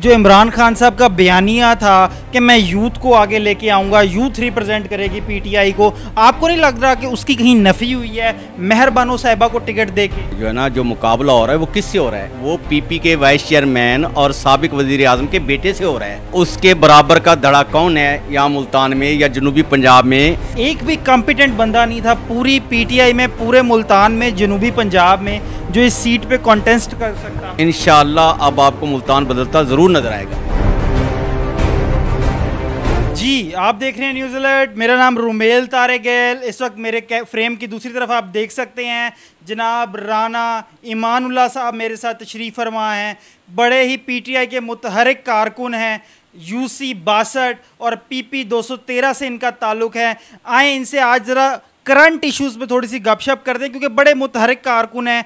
जो इमरान खान साहब का बयानिया था कि मैं यूथ को आगे लेके आऊँगा यूथ रिप्रेजेंट करेगी पीटीआई को आपको नहीं लग रहा कि उसकी कहीं नफ़ी हुई है मेहरबानो साहिबा को टिकट दे के जो है ना जो मुकाबला हो रहा है वो किससे हो रहा है वो पीपी के वाइस चेयरमैन और सबक वजीर आजम के बेटे से हो रहा है उसके बराबर का धड़ा कौन है यहाँ मुल्तान में या जनूबी पंजाब में एक भी कॉम्पिटेंट बंदा नहीं था पूरी पी में पूरे मुल्तान में जनूबी पंजाब में जो इस सीट पे कॉन्टेस्ट कर सकता इन अब आपको मुल्तान बदलता ज़रूर नजर आएगा जी आप देख रहे हैं न्यूज अलर्ट मेरा नाम रुमेल गैल इस वक्त मेरे फ्रेम की दूसरी तरफ आप देख सकते हैं जनाब राना ईमानुल्ला साहब मेरे साथ तशरीफ़ फरमा हैं बड़े ही पीटीआई के मुतहरक कारकुन हैं यूसी बासठ और पीपी 213 से इनका ताल्लुक है आए इनसे आज ज़रा करंट इश्यूज़ पे थोड़ी सी गपशप कर दें क्योंकि बड़े मुतहरक कारकुन हैं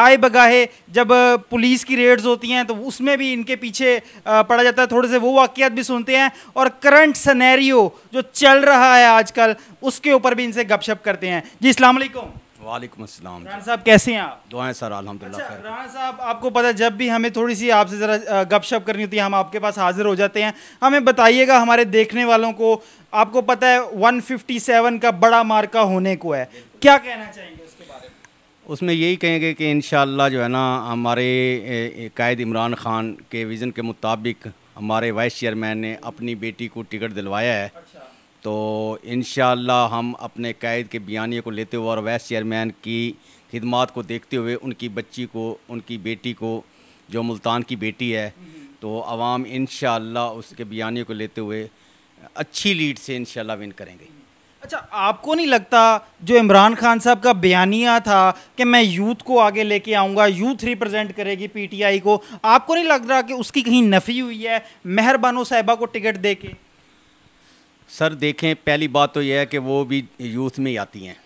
आए बगाहे जब पुलिस की रेड्स होती हैं तो उसमें भी इनके पीछे पड़ा जाता है थोड़े से वो वाक्यात भी सुनते हैं और करंट सनेरियो जो चल रहा है आजकल उसके ऊपर भी इनसे गपशप करते हैं जी इस्लाम वालेकुम अस्सलाम साहब कैसे हैं आप दुआएं सर अल्हम्दुलिल्लाह अच्छा, राणा साहब आपको पता है जब भी हमें थोड़ी सी आपसे ज़रा गपशप करनी होती है हम आपके पास हाज़िर हो जाते हैं हमें बताइएगा हमारे देखने वालों को आपको पता है 157 का बड़ा मार्का होने को है क्या कहना चाहेंगे उसके बारे में उसमें यही कहेंगे कि इन जो है ना हमारे कायद इमरान ख़ान के विज़न के मुताबिक हमारे वाइस चेयरमैन ने अपनी बेटी को टिकट दिलवाया है अच्छा। तो इन हम अपने कायद के बयानी को लेते हुए और वाइस चेयरमैन की खिदमत को देखते हुए उनकी बच्ची को उनकी बेटी को जो मुल्तान की बेटी है हम्म। तो आवाम इन उसके बयानी को लेते हुए अच्छी लीड से इन विन करेंगे अच्छा आपको नहीं लगता जो इमरान खान साहब का बयानिया था कि मैं यूथ को आगे लेके आऊँगा यूथ रिप्रेजेंट करेगी पीटीआई को आपको नहीं लग रहा कि उसकी कहीं नफ़ी हुई है मेहरबानो साहिबा को टिकट दे के सर देखें पहली बात तो यह है कि वो भी यूथ में ही आती हैं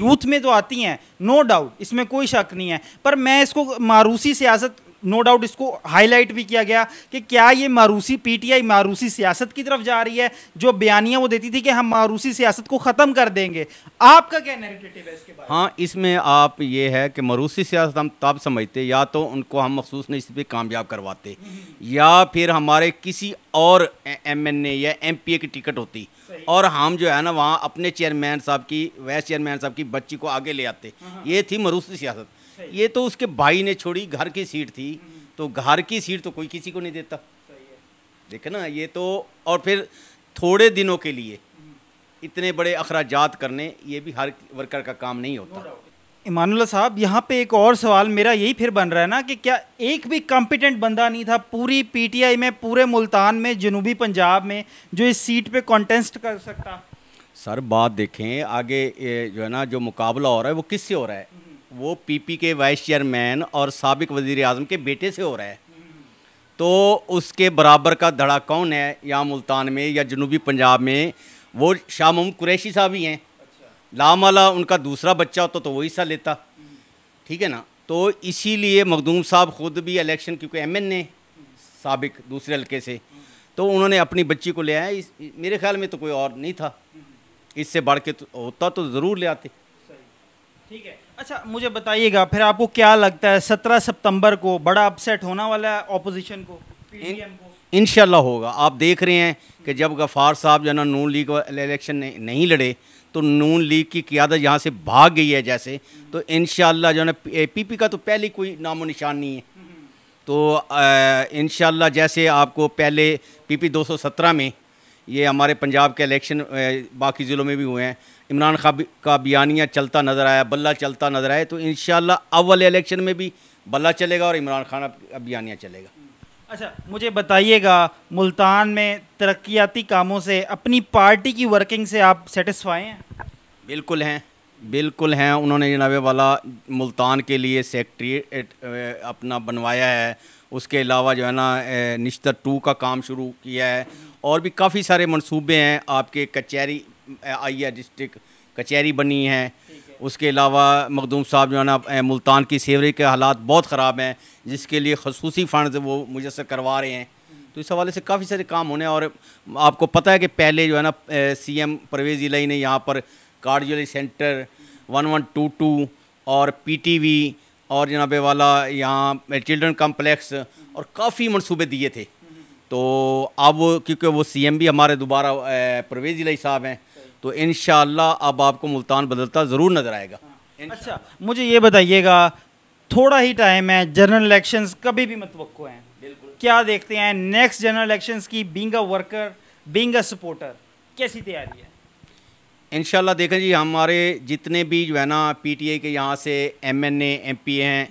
यूथ में तो आती हैं नो डाउट इसमें कोई शक नहीं है पर मैं इसको मारूसी सियासत नो डाउट इसको हाईलाइट भी किया गया कि क्या ये मारूसी पीटीआई मारूसी सियासत की तरफ जा रही है जो बयानियाँ वो देती थी कि हम मारूसी सियासत को ख़त्म कर देंगे आपका क्या नेगेटिव है इसके बारे हाँ इसमें आप ये है कि मारूसी सियासत हम तब समझते या तो उनको हम मखसूस नहीं पर कामयाब करवाते या फिर हमारे किसी और एम एन ए या एम पी ए की टिकट होती और हम जो है ना वहाँ अपने चेयरमैन साहब की वाइस चेयरमैन साहब की बच्ची को आगे ले आते हाँ। ये थी मरूसी सियासत ये तो उसके भाई ने छोड़ी घर की सीट थी तो घर की सीट तो कोई किसी को नहीं देता देखे ना ये तो और फिर थोड़े दिनों के लिए इतने बड़े अखराज करने ये भी हर वर्कर का काम नहीं होता इमानुल्ला साहब यहाँ पे एक और सवाल मेरा यही फिर बन रहा है ना कि क्या एक भी कॉम्पिटेंट बंदा नहीं था पूरी पीटीआई में पूरे मुल्तान में जनूबी पंजाब में जो इस सीट पे कॉन्टेस्ट कर सकता सर बात देखें आगे जो है ना जो मुकाबला हो रहा है वो किससे हो रहा है वो पीपी के वाइस चेयरमैन और सबक वजीर अजम के बेटे से हो रहा है तो उसके बराबर का धड़ा कौन है या मुल्तान में या जनूबी पंजाब में वो शाह मोहम्मद कुरैशी साहब ही हैं अच्छा। लामाला उनका दूसरा बच्चा होता तो वो तो हिस्सा लेता ठीक है ना तो इसीलिए मखदूम साहब खुद भी इलेक्शन क्योंकि एम एन ए सबक दूसरे हल्के से तो उन्होंने अपनी बच्ची को ले आया मेरे ख्याल में तो कोई और नहीं था इससे बढ़ के तो होता तो ज़रूर ले आते ठीक है अच्छा मुझे बताइएगा फिर आपको क्या लगता है सत्रह सितंबर को बड़ा अपसेट होना वाला है अपोजिशन को इन को होगा आप देख रहे हैं कि जब गफ़ार साहब जो है ना नून लीग इलेक्शन नहीं लड़े तो नून लीग की क्यादत यहाँ से भाग गई है जैसे तो इन जो है ना पी पी का तो पहले कोई नामो निशान नहीं है हम्म। तो इन जैसे आपको पहले पी पी दो सौ सत्रह में ये हमारे पंजाब के इलेक्शन बाकी ज़िलों में भी हुए हैं इमरान खान का बयानिया चलता नज़र आया बल्ला चलता नज़र आया तो इन अव्वल इलेक्शन में भी बल्ला चलेगा और इमरान खान बयानिया चलेगा अच्छा मुझे बताइएगा मुल्तान में तरक्याती कामों से अपनी पार्टी की वर्किंग से आप सेटिस्फाई हैं बिल्कुल हैं बिल्कुल हैं उन्होंने जनाबे वाला मुल्तान के लिए सेक्रेटरीट अपना बनवाया है उसके अलावा जो है ना निश्तर टू का काम शुरू किया है और भी काफ़ी सारे मंसूबे हैं आपके कचहरी है डिस्ट्रिक्ट कचहरी बनी है उसके अलावा मखदूम साहब जो है ना मुल्तान की सेवरी के हालात बहुत ख़राब हैं जिसके लिए खसूसी फ़ंड वो मुजसर करवा रहे हैं तो इस हवाले से काफ़ी सारे काम होने और आपको पता है कि पहले जो है ना सी एम परवेज़ इलाई ने यहाँ पर cardiology centre one one two two और पी टी वी और जनाब वाला यहाँ चिल्ड्रन कम्प्लेक्स और काफ़ी मनसूबे दिए थे तो अब क्योंकि वो सी एम भी हमारे दोबारा परवेज जिलाई साहब हैं तो इन अब आपको मुल्तान बदलता ज़रूर नज़र आएगा अच्छा मुझे ये बताइएगा थोड़ा ही टाइम है जनरल इलेक्शन कभी भी मतवक़ हैं क्या देखते हैं नेक्स्ट जनरल इलेक्शन की being a worker being a supporter कैसी तैयारी है इन देखें जी हमारे जितने भी जो है ना पी टी आई के यहाँ से M N M P A हैं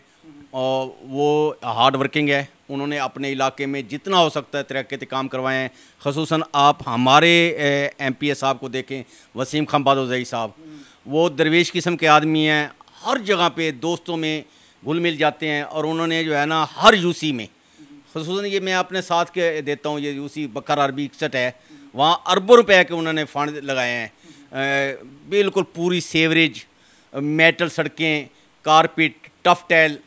और वो हार्ड वर्किंग है उन्होंने अपने इलाके में जितना हो सकता है तरक्की काम करवाए हैं खसूस आप हमारे एम पी ए साहब को देखें वसीम खम्बादोजई साहब वो दरवेश किस्म के आदमी हैं हर जगह पे दोस्तों में घुल मिल जाते हैं और उन्होंने जो है ना हर यूसी में खसूस ये मैं अपने साथ के देता हूँ ये यूसी बकर अरबी इकसठ है वहाँ अरबों रुपये के उन्होंने फ़ंड लगाए हैं बिल्कुल पूरी सेवरेज मेटल सड़कें कारपेट टफ टैल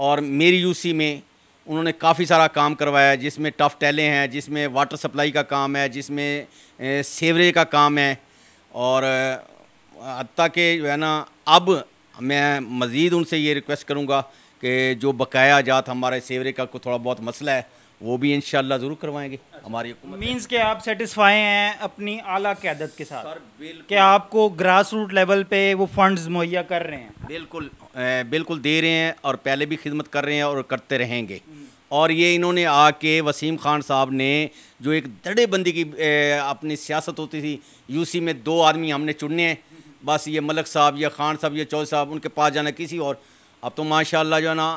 और मेरी यूसी में उन्होंने काफ़ी सारा काम करवाया जिसमें टफ टैलें हैं जिसमें वाटर सप्लाई का काम है जिसमें सेवरेज का काम है और हती के जो है ना अब मैं मज़ीद उनसे ये रिक्वेस्ट करूँगा कि जो बकाया जात हमारे सेवरे का को थोड़ा बहुत मसला है वो भी इन ज़रूर करवाएंगे हमारी मीन्स के आप सेटिस्फाई हैं अपनी आला क्यादत के साथ क्या कि आपको ग्रास रूट लेवल पे वो फंड्स मुहैया कर रहे हैं बिल्कुल बिल्कुल दे रहे हैं और पहले भी खिदमत कर रहे हैं और करते रहेंगे और ये इन्होंने आके वसीम खान साहब ने जो एक दड़े बंदी की अपनी सियासत होती थी यूसी में दो आदमी हमने चुनने हैं बस ये मलक साहब या खान साहब या चौधरी साहब उनके पास जाना किसी और अब तो माशाल्लाह जो है ना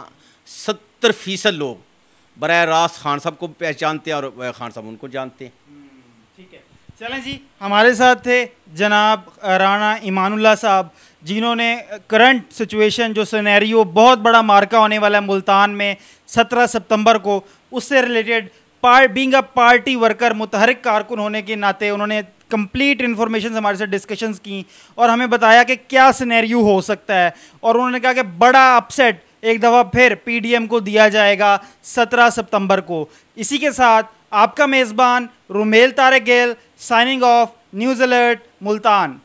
सत्तर फ़ीसद लोग बर रास्त खान साहब को पहचानते हैं और खान साहब उनको जानते हैं हम्म, ठीक है चलें जी हमारे साथ थे जनाब राना इमानुल्ला साहब जिन्होंने करंट सिचुएशन जो सिनेरियो बहुत बड़ा मार्का होने वाला है मुल्तान में 17 सितंबर को उससे related part being a party worker मुतहरक कारकुन होने के नाते उन्होंने कंप्लीट इन्फॉर्मेशन हमारे साथ डिस्कशंस की और हमें बताया कि क्या सुनहरी हो सकता है और उन्होंने कहा कि बड़ा अपसेट एक दफ़ा फिर पीडीएम को दिया जाएगा 17 सितंबर को इसी के साथ आपका मेज़बान रुमेल तारे गेल signing off news alert Multan